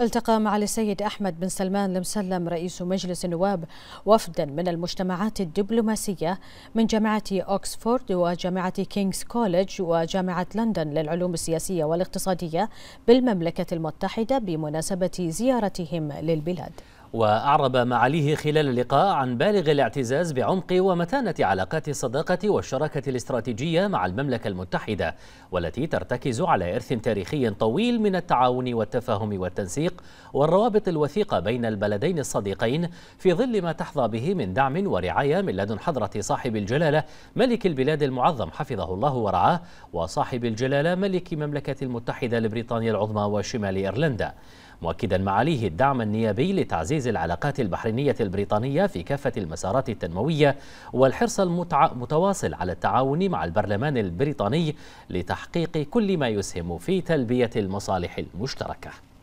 التقى مع السيد أحمد بن سلمان المسلم رئيس مجلس النواب وفدا من المجتمعات الدبلوماسية من جامعة أوكسفورد وجامعة كينغز كوليج وجامعة لندن للعلوم السياسية والاقتصادية بالمملكة المتحدة بمناسبة زيارتهم للبلاد وأعرب معاليه خلال اللقاء عن بالغ الاعتزاز بعمق ومتانة علاقات الصداقة والشراكة الاستراتيجية مع المملكة المتحدة والتي ترتكز على إرث تاريخي طويل من التعاون والتفاهم والتنسيق والروابط الوثيقة بين البلدين الصديقين في ظل ما تحظى به من دعم ورعاية من لدن حضرة صاحب الجلالة ملك البلاد المعظم حفظه الله ورعاه وصاحب الجلالة ملك مملكة المتحدة لبريطانيا العظمى وشمال إيرلندا مؤكدا معاليه الدعم النيابي لتعزيز تعزيز العلاقات البحرينية البريطانية في كافة المسارات التنموية والحرص المتواصل على التعاون مع البرلمان البريطاني لتحقيق كل ما يسهم في تلبية المصالح المشتركة